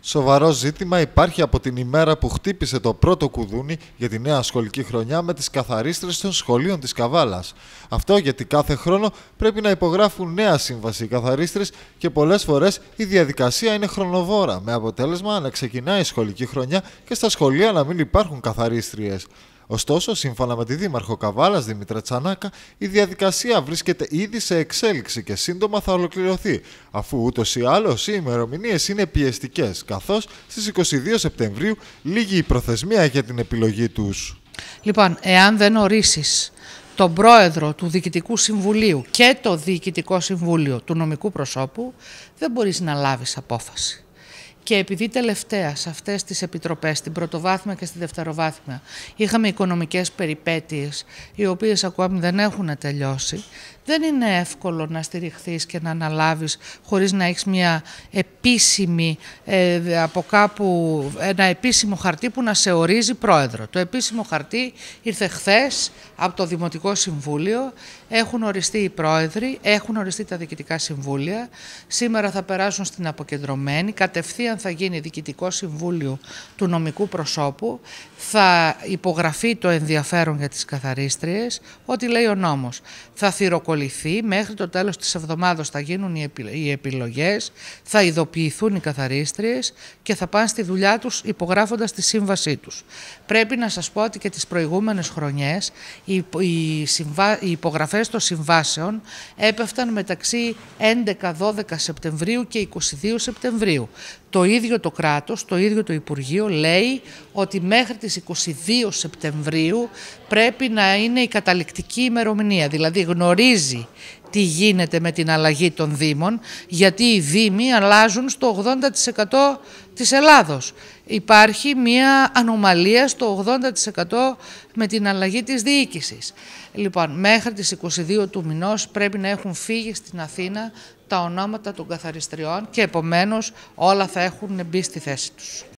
Σοβαρό ζήτημα υπάρχει από την ημέρα που χτύπησε το πρώτο κουδούνι για τη νέα σχολική χρονιά με τις καθαρίστρες των σχολείων της Καβάλας. Αυτό γιατί κάθε χρόνο πρέπει να υπογράφουν νέα σύμβαση οι καθαρίστρες και πολλές φορές η διαδικασία είναι χρονοβόρα με αποτέλεσμα να ξεκινάει η σχολική χρονιά και στα σχολεία να μην υπάρχουν καθαρίστριες. Ωστόσο, σύμφωνα με τη Δήμαρχο Καβάλας Δημήτρα Τσανάκα, η διαδικασία βρίσκεται ήδη σε εξέλιξη και σύντομα θα ολοκληρωθεί, αφού ούτως ή άλλως οι ημερομηνίες είναι πιεστικές, καθώς στις 22 Σεπτεμβρίου λήγει η προθεσμία για την επιλογή τους. Λοιπόν, εάν δεν ορίσεις τον πρόεδρο του Διοικητικού Συμβουλίου και το Διοικητικό Συμβούλιο του νομικού προσώπου, δεν μπορείς να λάβεις απόφαση. Και επειδή τελευταία σε αυτές τις επιτροπές, στην πρωτοβάθμια και στη δευτεροβάθμια, είχαμε οικονομικές περιπέτειες, οι οποίες ακόμη δεν έχουν τελειώσει, δεν είναι εύκολο να στηριχθείς και να αναλάβεις χωρίς να έχεις μια επίσημη ε, από κάπου ένα επίσημο χαρτί που να σε ορίζει πρόεδρο. Το επίσημο χαρτί ήρθε χθες από το Δημοτικό Συμβούλιο. Έχουν οριστεί οι πρόεδροι, έχουν οριστεί τα διοικητικά συμβούλια. Σήμερα θα περάσουν στην αποκεντρωμένη. Κατευθείαν θα γίνει διοικητικό συμβούλιο του νομικού προσώπου θα υπογραφεί το ενδιαφέρον για τις καθαρίστριες, ό,τι λέει ο νόμος. Θα θυροκοληθεί μέχρι το τέλος της εβδομάδας θα γίνουν οι επιλογές, θα ειδοποιηθούν οι καθαρίστριες και θα πάνε στη δουλειά τους υπογράφοντας τη σύμβασή τους. Πρέπει να σας πω ότι και τις προηγούμενες χρονιές οι υπογραφές των συμβάσεων έπεφταν μεταξύ 11-12 Σεπτεμβρίου και 22 Σεπτεμβρίου. Το ίδιο το κράτος, το ίδιο το Υπουργείο λέει ότι μέχρι τις 22 Σεπτεμβρίου πρέπει να είναι η καταληκτική ημερομηνία. Δηλαδή γνωρίζει τι γίνεται με την αλλαγή των Δήμων, γιατί οι Δήμοι αλλάζουν στο 80% της Ελλάδος. Υπάρχει μια ανομαλία στο 80% με την αλλαγή της διοίκησης. Λοιπόν, μέχρι τις 22 του μηνός πρέπει να έχουν φύγει στην Αθήνα τα ονόματα των καθαριστριών και επομένως όλα θα έχουν μπει στη θέση τους.